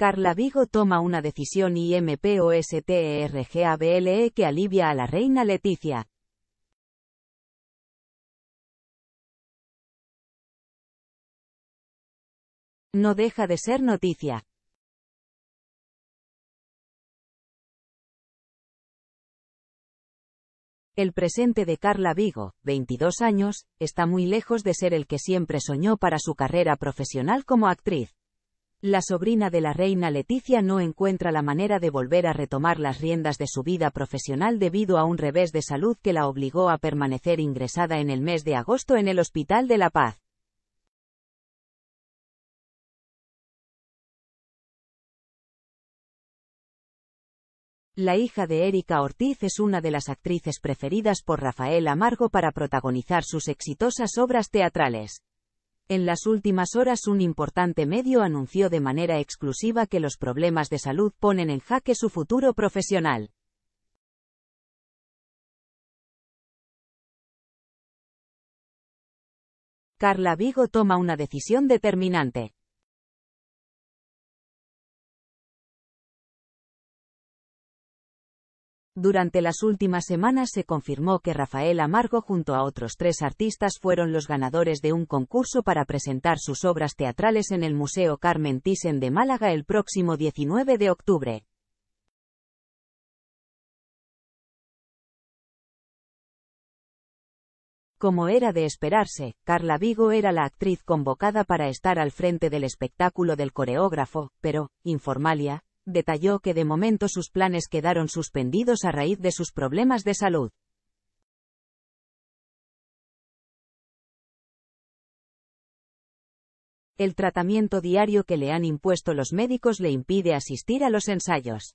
Carla Vigo toma una decisión IMPOSTERGABLE e que alivia a la reina Leticia. No deja de ser noticia. El presente de Carla Vigo, 22 años, está muy lejos de ser el que siempre soñó para su carrera profesional como actriz la sobrina de la reina Leticia no encuentra la manera de volver a retomar las riendas de su vida profesional debido a un revés de salud que la obligó a permanecer ingresada en el mes de agosto en el Hospital de la Paz. La hija de Erika Ortiz es una de las actrices preferidas por Rafael Amargo para protagonizar sus exitosas obras teatrales. En las últimas horas un importante medio anunció de manera exclusiva que los problemas de salud ponen en jaque su futuro profesional. Carla Vigo toma una decisión determinante. Durante las últimas semanas se confirmó que Rafael Amargo junto a otros tres artistas fueron los ganadores de un concurso para presentar sus obras teatrales en el Museo Carmen Thyssen de Málaga el próximo 19 de octubre. Como era de esperarse, Carla Vigo era la actriz convocada para estar al frente del espectáculo del coreógrafo, pero, Informalia, detalló que de momento sus planes quedaron suspendidos a raíz de sus problemas de salud. El tratamiento diario que le han impuesto los médicos le impide asistir a los ensayos.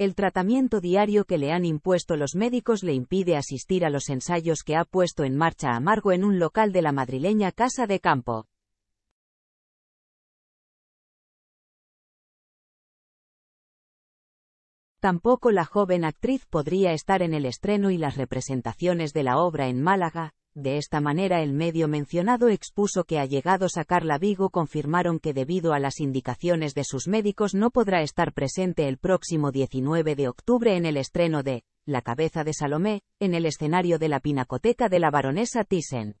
El tratamiento diario que le han impuesto los médicos le impide asistir a los ensayos que ha puesto en marcha Amargo en un local de la madrileña Casa de Campo. Tampoco la joven actriz podría estar en el estreno y las representaciones de la obra en Málaga, de esta manera el medio mencionado expuso que allegados a Carla Vigo confirmaron que debido a las indicaciones de sus médicos no podrá estar presente el próximo 19 de octubre en el estreno de La cabeza de Salomé, en el escenario de la Pinacoteca de la baronesa Thyssen.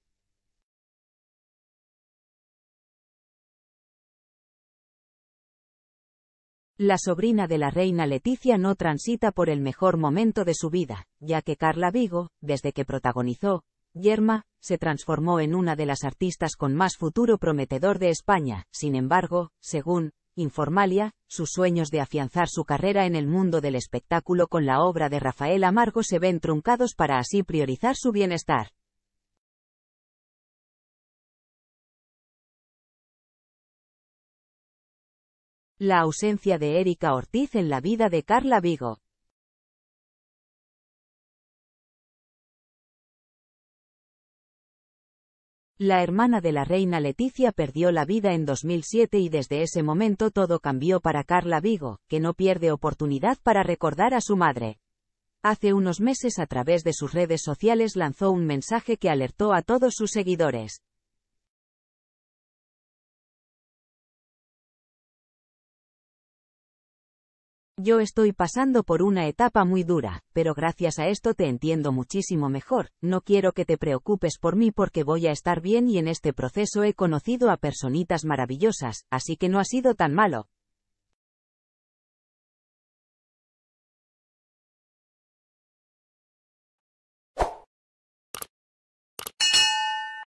La sobrina de la reina Leticia no transita por el mejor momento de su vida, ya que Carla Vigo, desde que protagonizó Yerma, se transformó en una de las artistas con más futuro prometedor de España, sin embargo, según Informalia, sus sueños de afianzar su carrera en el mundo del espectáculo con la obra de Rafael Amargo se ven truncados para así priorizar su bienestar. La ausencia de Erika Ortiz en la vida de Carla Vigo. La hermana de la reina Leticia perdió la vida en 2007 y desde ese momento todo cambió para Carla Vigo, que no pierde oportunidad para recordar a su madre. Hace unos meses a través de sus redes sociales lanzó un mensaje que alertó a todos sus seguidores. Yo estoy pasando por una etapa muy dura, pero gracias a esto te entiendo muchísimo mejor, no quiero que te preocupes por mí porque voy a estar bien y en este proceso he conocido a personitas maravillosas, así que no ha sido tan malo,